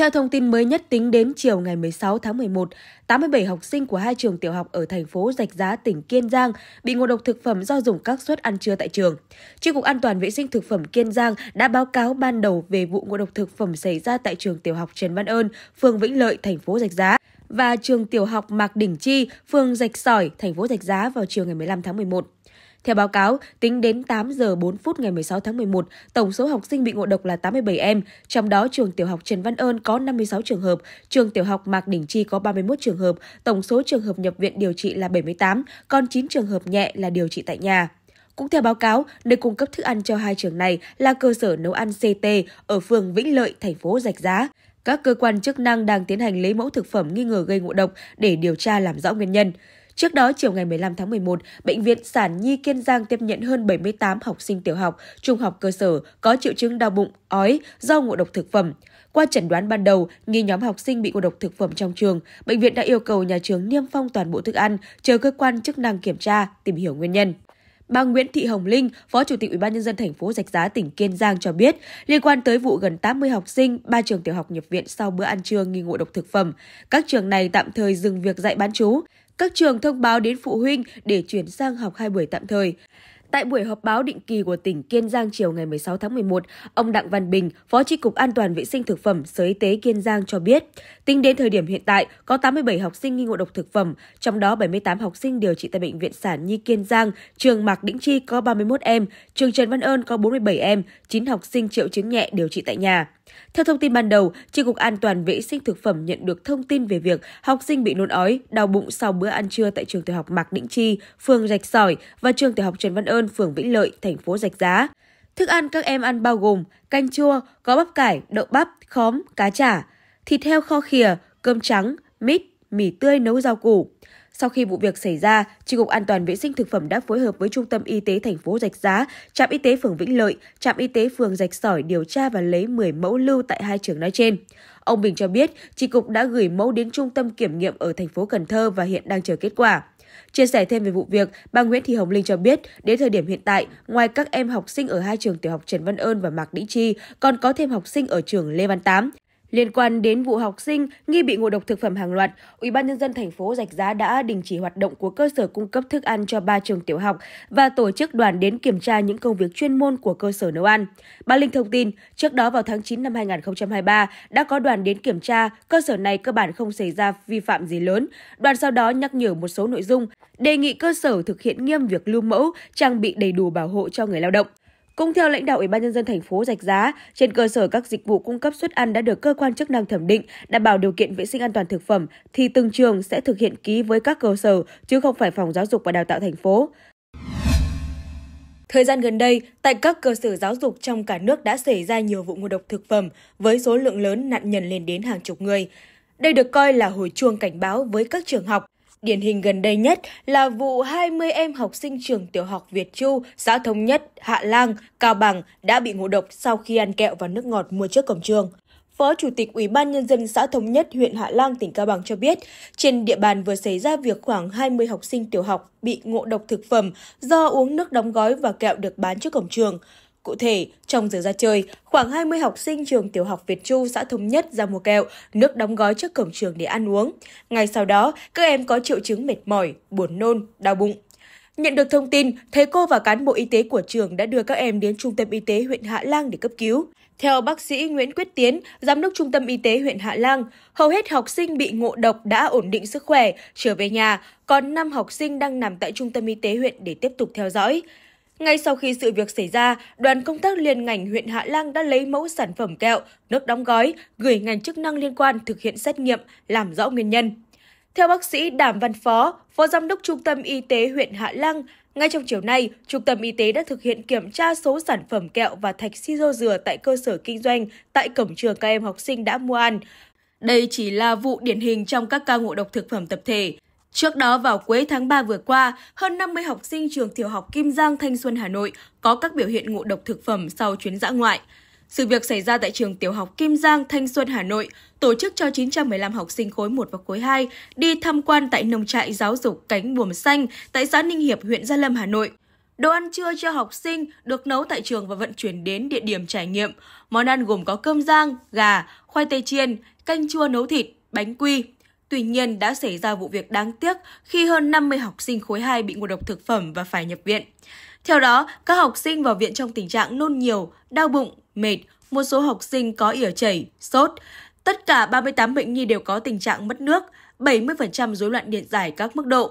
Theo thông tin mới nhất tính đến chiều ngày 16 tháng 11, 87 học sinh của hai trường tiểu học ở thành phố Rạch Giá, tỉnh Kiên Giang bị ngộ độc thực phẩm do dùng các suất ăn trưa tại trường. Tri Cục An toàn Vệ sinh Thực phẩm Kiên Giang đã báo cáo ban đầu về vụ ngộ độc thực phẩm xảy ra tại trường tiểu học Trần Văn Ơn, phường Vĩnh Lợi, thành phố Rạch Giá và trường tiểu học Mạc Đỉnh Chi, phường Rạch Sỏi, thành phố Rạch Giá vào chiều ngày 15 tháng 11. Theo báo cáo, tính đến 8 giờ 4 phút ngày 16 tháng 11, tổng số học sinh bị ngộ độc là 87 em, trong đó trường tiểu học Trần Văn Ơn có 56 trường hợp, trường tiểu học Mạc Đình Chi có 31 trường hợp, tổng số trường hợp nhập viện điều trị là 78, còn 9 trường hợp nhẹ là điều trị tại nhà. Cũng theo báo cáo, nơi cung cấp thức ăn cho hai trường này là cơ sở nấu ăn CT ở phường Vĩnh Lợi, thành phố Rạch Giá. Các cơ quan chức năng đang tiến hành lấy mẫu thực phẩm nghi ngờ gây ngộ độc để điều tra làm rõ nguyên nhân. Trước đó, chiều ngày 15 tháng 11, Bệnh viện Sản Nhi Kiên Giang tiếp nhận hơn 78 học sinh tiểu học, trung học cơ sở có triệu chứng đau bụng, ói do ngộ độc thực phẩm. Qua chẩn đoán ban đầu, nghi nhóm học sinh bị ngộ độc thực phẩm trong trường, bệnh viện đã yêu cầu nhà trường niêm phong toàn bộ thức ăn, chờ cơ quan chức năng kiểm tra, tìm hiểu nguyên nhân. Bà Nguyễn Thị Hồng Linh, Phó Chủ tịch Ủy ban nhân dân thành phố Rạch Giá tỉnh Kiên Giang cho biết, liên quan tới vụ gần 80 học sinh ba trường tiểu học nhập viện sau bữa ăn trưa nghi ngộ độc thực phẩm, các trường này tạm thời dừng việc dạy bán trú. Các trường thông báo đến phụ huynh để chuyển sang học hai buổi tạm thời. Tại buổi họp báo định kỳ của tỉnh Kiên Giang chiều ngày 16 tháng 11, ông Đặng Văn Bình, Phó Tri Cục An toàn Vệ sinh Thực phẩm Sở Y tế Kiên Giang cho biết, tính đến thời điểm hiện tại, có 87 học sinh nghi ngộ độc thực phẩm, trong đó 78 học sinh điều trị tại Bệnh viện Sản Nhi Kiên Giang, trường Mạc Đĩnh Chi có 31 em, trường Trần Văn Ơn có 47 em, 9 học sinh triệu chứng nhẹ điều trị tại nhà. Theo thông tin ban đầu, Tri Cục An toàn Vệ sinh Thực phẩm nhận được thông tin về việc học sinh bị nôn ói, đau bụng sau bữa ăn trưa tại trường tiểu học Mạc Đĩnh Chi, phường Rạch Sỏi và trường tiểu học Trần Văn Ơn, phường Vĩnh Lợi, thành phố Rạch Giá. Thức ăn các em ăn bao gồm canh chua, có bắp cải, đậu bắp, khóm, cá chả, thịt heo kho khìa, cơm trắng, mít, mì tươi nấu rau củ. Sau khi vụ việc xảy ra, Tri cục An toàn vệ sinh thực phẩm đã phối hợp với Trung tâm Y tế thành phố Rạch Giá, trạm y tế phường Vĩnh Lợi, trạm y tế phường Rạch Sỏi điều tra và lấy 10 mẫu lưu tại hai trường nói trên. Ông Bình cho biết, Tri cục đã gửi mẫu đến trung tâm kiểm nghiệm ở thành phố Cần Thơ và hiện đang chờ kết quả. Chia sẻ thêm về vụ việc, bà Nguyễn Thị Hồng Linh cho biết, đến thời điểm hiện tại, ngoài các em học sinh ở hai trường tiểu học Trần Văn Ơn và Mạc Đĩ Chi, còn có thêm học sinh ở trường Lê Văn Tám, Liên quan đến vụ học sinh nghi bị ngộ độc thực phẩm hàng loạt, Ủy ban nhân dân thành phố Rạch Giá đã đình chỉ hoạt động của cơ sở cung cấp thức ăn cho ba trường tiểu học và tổ chức đoàn đến kiểm tra những công việc chuyên môn của cơ sở nấu ăn. Bà Linh thông tin, trước đó vào tháng 9 năm 2023 đã có đoàn đến kiểm tra, cơ sở này cơ bản không xảy ra vi phạm gì lớn. Đoàn sau đó nhắc nhở một số nội dung, đề nghị cơ sở thực hiện nghiêm việc lưu mẫu, trang bị đầy đủ bảo hộ cho người lao động. Cũng theo lãnh đạo Ủy ban nhân dân thành phố Rạch Giá, trên cơ sở các dịch vụ cung cấp suất ăn đã được cơ quan chức năng thẩm định, đảm bảo điều kiện vệ sinh an toàn thực phẩm thì từng trường sẽ thực hiện ký với các cơ sở chứ không phải phòng giáo dục và đào tạo thành phố. Thời gian gần đây, tại các cơ sở giáo dục trong cả nước đã xảy ra nhiều vụ ngộ độc thực phẩm với số lượng lớn nạn nhân lên đến hàng chục người. Đây được coi là hồi chuông cảnh báo với các trường học Điển hình gần đây nhất là vụ 20 em học sinh trường tiểu học Việt Chu, xã Thống Nhất, Hạ Lang, Cao Bằng đã bị ngộ độc sau khi ăn kẹo và nước ngọt mua trước cổng trường. Phó Chủ tịch Ủy ban Nhân dân xã Thống Nhất, huyện Hạ Lang, tỉnh Cao Bằng cho biết, trên địa bàn vừa xảy ra việc khoảng 20 học sinh tiểu học bị ngộ độc thực phẩm do uống nước đóng gói và kẹo được bán trước cổng trường. Cụ thể, trong giờ ra chơi, khoảng 20 học sinh trường tiểu học Việt Chu xã Thống Nhất ra mua kẹo, nước đóng gói trước cổng trường để ăn uống. Ngay sau đó, các em có triệu chứng mệt mỏi, buồn nôn, đau bụng. Nhận được thông tin, thầy cô và cán bộ y tế của trường đã đưa các em đến trung tâm y tế huyện Hạ Lang để cấp cứu. Theo bác sĩ Nguyễn Quyết Tiến, giám đốc trung tâm y tế huyện Hạ Lang, hầu hết học sinh bị ngộ độc đã ổn định sức khỏe, trở về nhà, còn 5 học sinh đang nằm tại trung tâm y tế huyện để tiếp tục theo dõi. Ngay sau khi sự việc xảy ra, đoàn công tác liên ngành huyện Hạ Lang đã lấy mẫu sản phẩm kẹo, nước đóng gói, gửi ngành chức năng liên quan thực hiện xét nghiệm, làm rõ nguyên nhân. Theo bác sĩ Đàm Văn Phó, Phó Giám đốc Trung tâm Y tế huyện Hạ Lăng, ngay trong chiều nay, Trung tâm Y tế đã thực hiện kiểm tra số sản phẩm kẹo và thạch siro dừa tại cơ sở kinh doanh tại cổng trường các em học sinh đã mua ăn. Đây chỉ là vụ điển hình trong các ca ngộ độc thực phẩm tập thể. Trước đó vào cuối tháng 3 vừa qua, hơn 50 học sinh trường tiểu học Kim Giang Thanh Xuân Hà Nội có các biểu hiện ngộ độc thực phẩm sau chuyến dã ngoại. Sự việc xảy ra tại trường tiểu học Kim Giang Thanh Xuân Hà Nội, tổ chức cho 915 học sinh khối 1 và khối 2 đi tham quan tại nông trại giáo dục Cánh Buồm Xanh tại xã Ninh Hiệp, huyện Gia Lâm, Hà Nội. Đồ ăn trưa cho học sinh được nấu tại trường và vận chuyển đến địa điểm trải nghiệm. Món ăn gồm có cơm rang, gà, khoai tây chiên, canh chua nấu thịt, bánh quy, Tuy nhiên, đã xảy ra vụ việc đáng tiếc khi hơn 50 học sinh khối 2 bị ngộ độc thực phẩm và phải nhập viện. Theo đó, các học sinh vào viện trong tình trạng nôn nhiều, đau bụng, mệt, một số học sinh có ỉa chảy, sốt. Tất cả 38 bệnh nhi đều có tình trạng mất nước, 70% rối loạn điện giải các mức độ.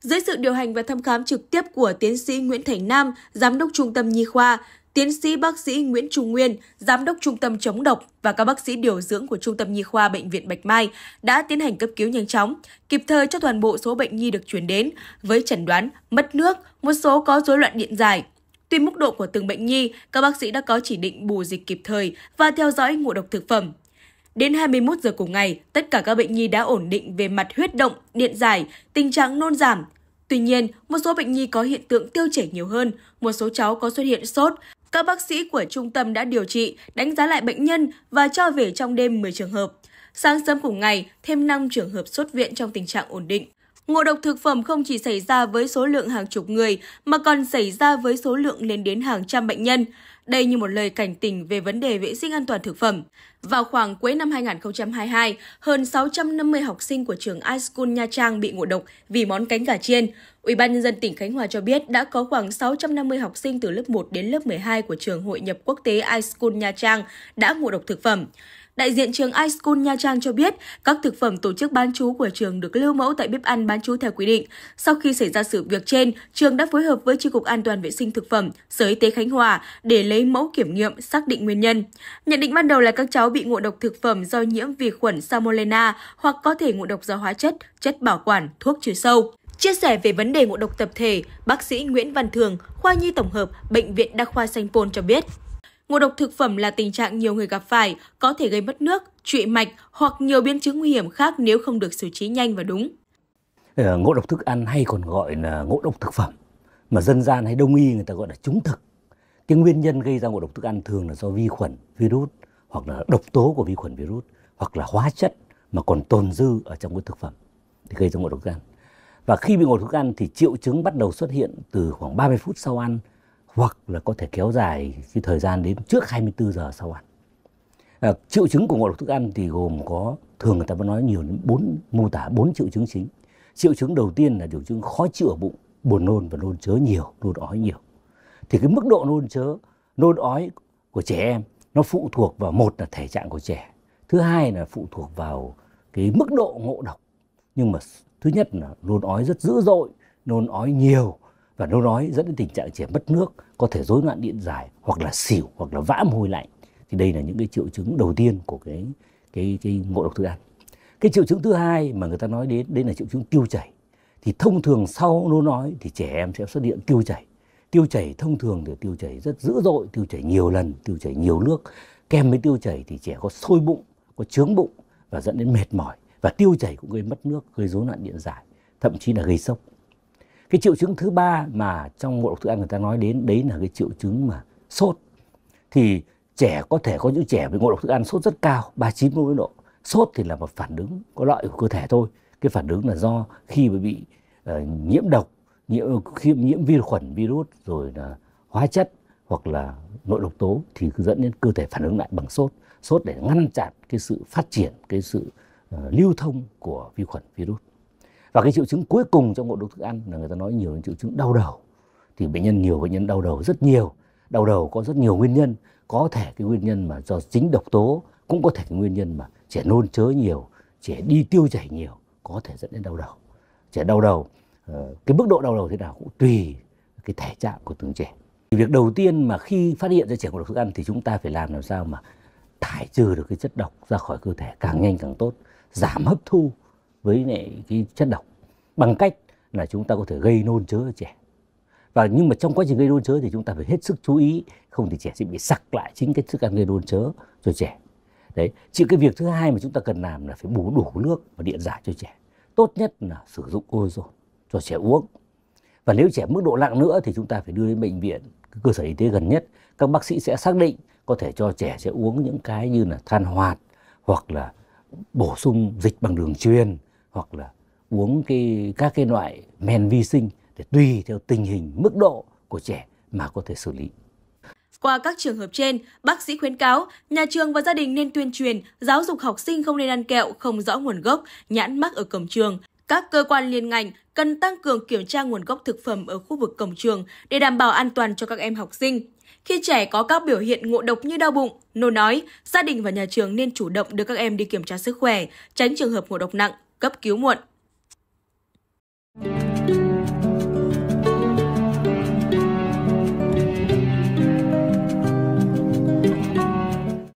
Dưới sự điều hành và thăm khám trực tiếp của tiến sĩ Nguyễn Thành Nam, giám đốc trung tâm nhi khoa, tiến sĩ bác sĩ Nguyễn Trung Nguyên, giám đốc trung tâm chống độc và các bác sĩ điều dưỡng của Trung tâm Nhi khoa Bệnh viện Bạch Mai đã tiến hành cấp cứu nhanh chóng, kịp thời cho toàn bộ số bệnh nhi được chuyển đến với chẩn đoán mất nước, một số có rối loạn điện giải. Tuy mức độ của từng bệnh nhi, các bác sĩ đã có chỉ định bù dịch kịp thời và theo dõi ngộ độc thực phẩm. Đến 21 giờ cùng ngày, tất cả các bệnh nhi đã ổn định về mặt huyết động, điện giải, tình trạng nôn giảm, Tuy nhiên, một số bệnh nhi có hiện tượng tiêu chảy nhiều hơn, một số cháu có xuất hiện sốt, các bác sĩ của trung tâm đã điều trị, đánh giá lại bệnh nhân và cho về trong đêm 10 trường hợp. Sáng sớm cùng ngày, thêm 5 trường hợp xuất viện trong tình trạng ổn định. Ngộ độc thực phẩm không chỉ xảy ra với số lượng hàng chục người mà còn xảy ra với số lượng lên đến hàng trăm bệnh nhân. Đây như một lời cảnh tỉnh về vấn đề vệ sinh an toàn thực phẩm. Vào khoảng cuối năm 2022, hơn 650 học sinh của trường iSchool Nha Trang bị ngộ độc vì món cánh gà chiên. Ủy ban nhân dân tỉnh Khánh Hòa cho biết đã có khoảng 650 học sinh từ lớp 1 đến lớp 12 của trường Hội nhập quốc tế iSchool Nha Trang đã ngộ độc thực phẩm. Đại diện trường iSchool Nha Trang cho biết, các thực phẩm tổ chức bán chú của trường được lưu mẫu tại bếp ăn bán chú theo quy định. Sau khi xảy ra sự việc trên, trường đã phối hợp với Tri cục An toàn vệ sinh thực phẩm, Sở Y tế Khánh Hòa để lấy mẫu kiểm nghiệm xác định nguyên nhân. Nhận định ban đầu là các cháu bị ngộ độc thực phẩm do nhiễm vi khuẩn Salmonella hoặc có thể ngộ độc do hóa chất, chất bảo quản, thuốc trừ sâu. Chia sẻ về vấn đề ngộ độc tập thể, bác sĩ Nguyễn Văn Thường, khoa nhi tổng hợp Bệnh viện Đa khoa Sanh Pôn cho biết. Ngộ độc thực phẩm là tình trạng nhiều người gặp phải, có thể gây mất nước, trụy mạch hoặc nhiều biến chứng nguy hiểm khác nếu không được xử trí nhanh và đúng. Ờ, ngộ độc thức ăn hay còn gọi là ngộ độc thực phẩm, mà dân gian hay đông y người ta gọi là trúng thực. Cái nguyên nhân gây ra ngộ độc thức ăn thường là do vi khuẩn, virus hoặc là độc tố của vi khuẩn virus hoặc là hóa chất mà còn tồn dư ở trong cái thực phẩm thì gây ra ngộ độc thức ăn. Và khi bị ngộ độc thức ăn thì triệu chứng bắt đầu xuất hiện từ khoảng 30 phút sau ăn hoặc là có thể kéo dài cái thời gian đến trước 24 giờ sau ăn. À, triệu chứng của ngộ độc thức ăn thì gồm có thường người ta vẫn nói nhiều đến bốn mô tả bốn triệu chứng chính. Triệu chứng đầu tiên là triệu chứng khó chịu ở bụng, buồn nôn và nôn chớ nhiều, nôn ói nhiều. Thì cái mức độ nôn chớ, nôn ói của trẻ em nó phụ thuộc vào một là thể trạng của trẻ, thứ hai là phụ thuộc vào cái mức độ ngộ độc. Nhưng mà thứ nhất là nôn ói rất dữ dội, nôn ói nhiều và nôn nói dẫn đến tình trạng trẻ mất nước, có thể rối loạn điện giải hoặc là xỉu hoặc là vã môi lạnh. Thì đây là những cái triệu chứng đầu tiên của cái cái cái ngộ độc thức ăn. Cái triệu chứng thứ hai mà người ta nói đến đây là triệu chứng tiêu chảy. Thì thông thường sau nôn nói thì trẻ em sẽ xuất hiện tiêu chảy. Tiêu chảy thông thường thì tiêu chảy rất dữ dội, tiêu chảy nhiều lần, tiêu chảy nhiều nước. Kèm với tiêu chảy thì trẻ có sôi bụng, có trướng bụng và dẫn đến mệt mỏi và tiêu chảy cũng gây mất nước, gây rối loạn điện giải, thậm chí là gây sốc cái triệu chứng thứ ba mà trong ngộ độc thức ăn người ta nói đến đấy là cái triệu chứng mà sốt thì trẻ có thể có những trẻ bị ngộ độc thức ăn sốt rất cao 39 mươi độ sốt thì là một phản ứng có lợi của cơ thể thôi cái phản ứng là do khi mà bị uh, nhiễm độc nhiễm khi nhiễm vi khuẩn virus rồi là hóa chất hoặc là nội độc tố thì dẫn đến cơ thể phản ứng lại bằng sốt sốt để ngăn chặn cái sự phát triển cái sự uh, lưu thông của vi khuẩn virus và cái triệu chứng cuối cùng trong ngộ độc thức ăn là người ta nói nhiều đến triệu chứng đau đầu thì bệnh nhân nhiều bệnh nhân đau đầu rất nhiều đau đầu có rất nhiều nguyên nhân có thể cái nguyên nhân mà do chính độc tố cũng có thể cái nguyên nhân mà trẻ nôn chớ nhiều trẻ đi tiêu chảy nhiều có thể dẫn đến đau đầu trẻ đau đầu ờ, cái mức độ đau đầu thế nào cũng tùy cái thể trạng của từng trẻ thì việc đầu tiên mà khi phát hiện ra trẻ ngộ độc thức ăn thì chúng ta phải làm làm sao mà thải trừ được cái chất độc ra khỏi cơ thể càng nhanh càng tốt giảm hấp thu với lại cái chất độc bằng cách là chúng ta có thể gây nôn chớ ở trẻ và nhưng mà trong quá trình gây nôn chớ thì chúng ta phải hết sức chú ý không thì trẻ sẽ bị sặc lại chính cái thức ăn gây nôn chớ cho trẻ đấy chỉ cái việc thứ hai mà chúng ta cần làm là phải bù đủ nước và điện giải cho trẻ tốt nhất là sử dụng ozone cho trẻ uống và nếu trẻ mức độ nặng nữa thì chúng ta phải đưa đến bệnh viện cơ sở y tế gần nhất các bác sĩ sẽ xác định có thể cho trẻ sẽ uống những cái như là than hoạt hoặc là bổ sung dịch bằng đường truyền hoặc là uống cái các cái loại men vi sinh để tùy theo tình hình mức độ của trẻ mà có thể xử lý. Qua các trường hợp trên, bác sĩ khuyến cáo nhà trường và gia đình nên tuyên truyền, giáo dục học sinh không nên ăn kẹo không rõ nguồn gốc, nhãn mắc ở cổng trường. Các cơ quan liên ngành cần tăng cường kiểm tra nguồn gốc thực phẩm ở khu vực cổng trường để đảm bảo an toàn cho các em học sinh. Khi trẻ có các biểu hiện ngộ độc như đau bụng, nôn nói, gia đình và nhà trường nên chủ động đưa các em đi kiểm tra sức khỏe, tránh trường hợp ngộ độc nặng cấp cứu muộn.